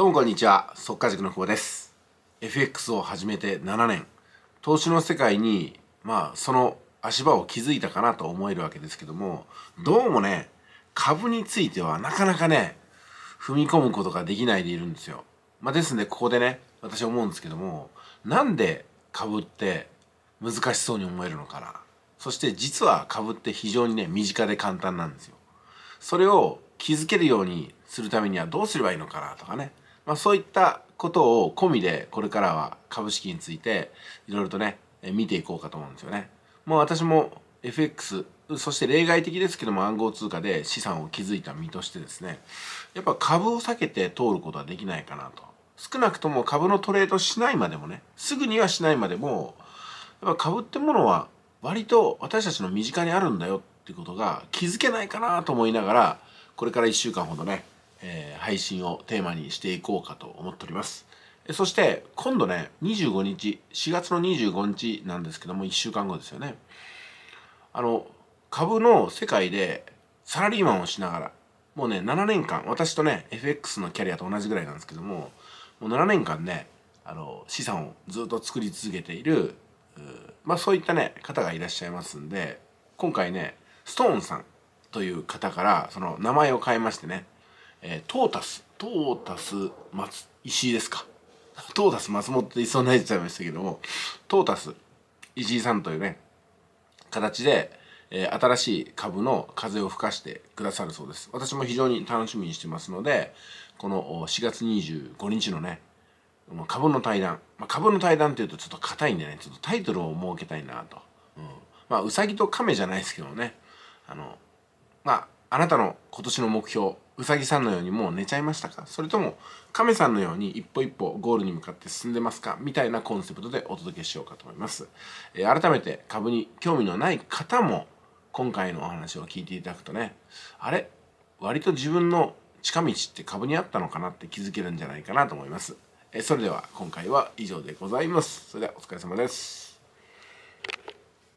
どうもこんにちは、速稼塾の久保です。FX を始めて7年、投資の世界に、まあ、その足場を築いたかなと思えるわけですけども、どうもね、株についてはなかなかね、踏み込むことができないでいるんですよ。まあ、ですんで、ここでね、私思うんですけども、なんで株って難しそうに思えるのかな。そして実は株って非常にね、身近で簡単なんですよ。それを気づけるようにするためにはどうすればいいのかなとかねまあ、そういったことを込みでこれからは株式についていろいろとね見ていこうかと思うんですよね。もう私も FX そして例外的ですけども暗号通貨で資産を築いた身としてですねやっぱ株を避けて通ることはできないかなと少なくとも株のトレードしないまでもねすぐにはしないまでもやっぱ株ってものは割と私たちの身近にあるんだよってことが気づけないかなと思いながらこれから1週間ほどねえー、配信をテーマにしていこうかと思っております。そして今度ね25日4月の25日なんですけども1週間後ですよねあの株の世界でサラリーマンをしながらもうね7年間私とね FX のキャリアと同じぐらいなんですけどももう7年間ねあの資産をずっと作り続けているまあそういったね方がいらっしゃいますんで今回ねストーンさんという方からその名前を変えましてねえー、トータストータス松石井ですか トータス松本っていそうになっちゃいましたけどもトータス石井さんというね形で、えー、新しい株の風を吹かしてくださるそうです私も非常に楽しみにしてますのでこの4月25日のね株の対談、まあ、株の対談っていうとちょっと硬いんでねちょっとタイトルを設けたいなと、うん、まあうさぎと亀じゃないですけどねあのまああなたの今年の目標うさぎさんのようにもう寝ちゃいましたかそれとも亀さんのように一歩一歩ゴールに向かって進んでますかみたいなコンセプトでお届けしようかと思います、えー、改めて株に興味のない方も今回のお話を聞いていただくとねあれ割と自分の近道って株にあったのかなって気づけるんじゃないかなと思いますえー、それでは今回は以上でございますそれではお疲れ様です